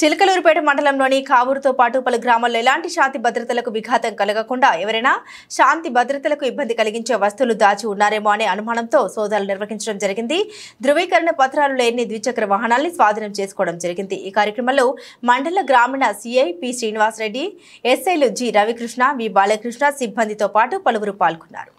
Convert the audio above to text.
చిలకలూరుపేట మండలంలోని కావూరుతో పాటు పలు గ్రామాల్లో ఎలాంటి శాంతి భద్రతలకు విఘాతం కలగకుండా ఎవరైనా శాంతి భద్రతలకు ఇబ్బంది కలిగించే వస్తువులు దాచి ఉన్నారేమో అనే అనుమానంతో సోదాలు నిర్వహించడం జరిగింది ధృవీకరణ పత్రాలు లేని ద్విచక్ర వాహనాల్ని స్వాధీనం చేసుకోవడం జరిగింది ఈ కార్యక్రమంలో మండల గ్రామీణ సిఐ పి శ్రీనివాసరెడ్డి ఎస్ఐలు జి రవికృష్ణ వి బాలకృష్ణ సిబ్బందితో పాటు పలువురు పాల్గొన్నారు